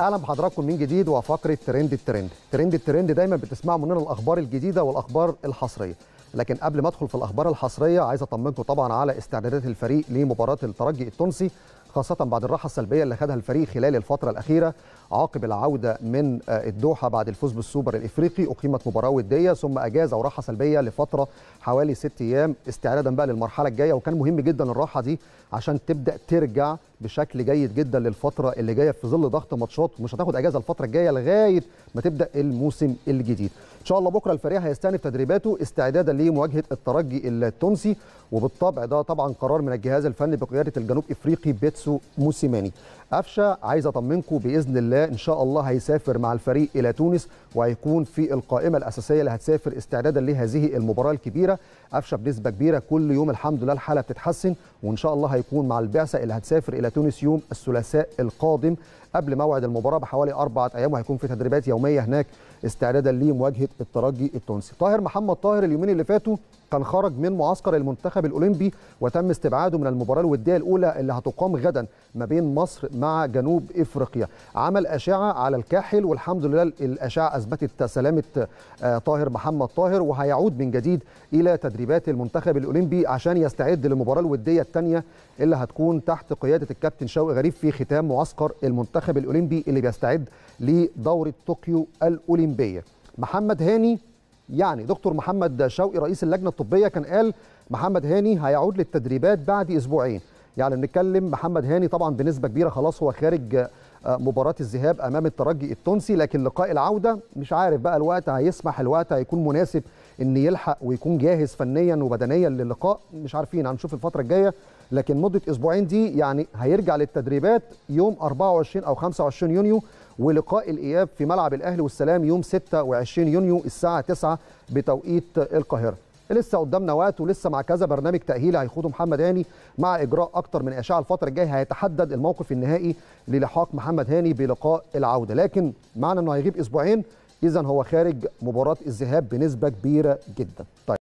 اهلا بحضراتكم من جديد وفقره ترند الترند ترند الترند دايما بتسمعوا مننا الاخبار الجديده والاخبار الحصريه لكن قبل ما ادخل في الاخبار الحصريه عايز اطمنكم طبعا على استعدادات الفريق لمباراه الترجي التونسي خاصه بعد الراحه السلبيه اللي خدها الفريق خلال الفتره الاخيره عقب العوده من آه، الدوحه بعد الفوز بالسوبر الافريقي اقيمت مباراه وديه ثم اجازه وراحه سلبيه لفتره حوالي ست ايام استعدادا بقى للمرحله الجايه وكان مهم جدا الراحه دي عشان تبدا ترجع بشكل جيد جدا للفتره اللي جايه في ظل ضغط ماتشات ومش هتاخد اجازه الفتره الجايه لغايه ما تبدا الموسم الجديد ان شاء الله بكره الفريق هيستأنف تدريباته استعدادا لمواجهه الترجي التونسي وبالطبع ده طبعا قرار من الجهاز الفني بقياده الجنوب افريقي بيتسو موسيماني قفشه عايز اطمنكم باذن الله ان شاء الله هيسافر مع الفريق الى تونس وهيكون في القائمه الاساسيه اللي هتسافر استعدادا لهذه المباراه الكبيره قفشه بنسبه كبيره كل يوم الحمد لله الحاله بتتحسن وان شاء الله هيكون مع البعثه اللي هتسافر الى تونس يوم الثلاثاء القادم قبل موعد المباراه بحوالي اربعه ايام وهيكون في تدريبات يوميه هناك استعدادا لمواجهه الترجي التونسي طاهر محمد طاهر اليومين اللي فاتوا كان خرج من معسكر المنتخب الاولمبي وتم استبعاده من المباراه الوديه الاولى اللي هتقام غدا ما بين مصر مع جنوب افريقيا عمل اشعه على الكاحل والحمد لله الاشعه اثبتت سلامه آه، طاهر محمد طاهر وهيعود من جديد الى تدريبات المنتخب الاولمبي عشان يستعد للمباراه الوديه الثانيه اللي هتكون تحت قياده الكابتن شوقي غريب في ختام معسكر المنتخب الاولمبي اللي بيستعد لدوره طوكيو الاولمبيه محمد هاني يعني دكتور محمد شوقي رئيس اللجنه الطبيه كان قال محمد هاني هيعود للتدريبات بعد اسبوعين يعني بنتكلم محمد هاني طبعا بنسبه كبيره خلاص هو خارج آه، مباراه الذهاب امام الترجي التونسي لكن لقاء العوده مش عارف بقى الوقت هيسمح الوقت هيكون مناسب ان يلحق ويكون جاهز فنيا وبدنيا للقاء مش عارفين هنشوف الفتره الجايه لكن مده اسبوعين دي يعني هيرجع للتدريبات يوم 24 او 25 يونيو ولقاء الاياب في ملعب الاهلي والسلام يوم 26 يونيو الساعه 9 بتوقيت القاهره لسه قدامنا وقت ولسه مع كذا برنامج تاهيل هيخوضه محمد هاني مع اجراء اكتر من اشعه الفتره الجايه هيتحدد الموقف النهائي للحاق محمد هاني بلقاء العوده لكن معنى انه هيغيب اسبوعين اذا هو خارج مباراه الذهاب بنسبه كبيره جدا طيب